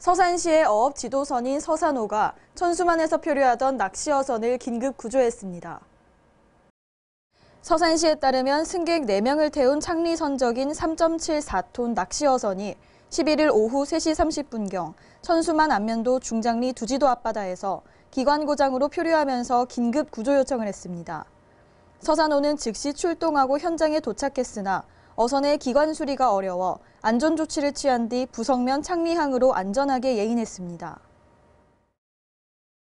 서산시의 어업 지도선인 서산호가 천수만에서 표류하던 낚시 어선을 긴급 구조했습니다. 서산시에 따르면 승객 4명을 태운 창리 선적인 3.74톤 낚시 어선이 11일 오후 3시 30분경 천수만 안면도 중장리 두지도 앞바다에서 기관 고장으로 표류하면서 긴급 구조 요청을 했습니다. 서산호는 즉시 출동하고 현장에 도착했으나 어선의 기관 수리가 어려워 안전 조치를 취한 뒤 부성면 창리항으로 안전하게 예인했습니다.